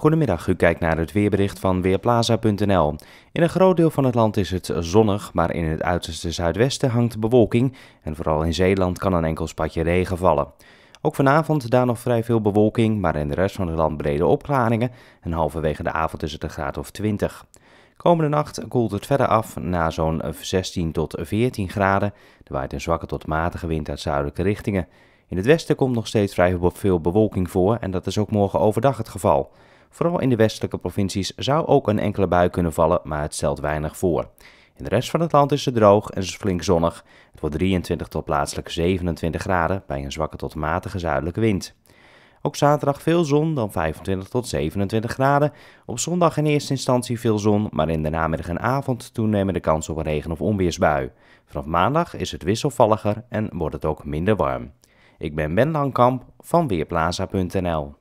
Goedemiddag, u kijkt naar het weerbericht van Weerplaza.nl. In een groot deel van het land is het zonnig, maar in het uiterste zuidwesten hangt bewolking en vooral in Zeeland kan een enkel spatje regen vallen. Ook vanavond daar nog vrij veel bewolking, maar in de rest van het land brede opklaringen en halverwege de avond is het een graad of 20. Komende nacht koelt het verder af na zo'n 16 tot 14 graden. Er waait een zwakke tot matige wind uit zuidelijke richtingen. In het westen komt nog steeds vrij veel bewolking voor en dat is ook morgen overdag het geval. Vooral in de westelijke provincies zou ook een enkele bui kunnen vallen, maar het stelt weinig voor. In de rest van het land is het droog en is flink zonnig. Het wordt 23 tot plaatselijk 27 graden bij een zwakke tot matige zuidelijke wind. Ook zaterdag veel zon, dan 25 tot 27 graden. Op zondag in eerste instantie veel zon, maar in de namiddag en avond toenemen de kans op een regen- of onweersbui. Vanaf maandag is het wisselvalliger en wordt het ook minder warm. Ik ben Ben Langkamp van Weerplaza.nl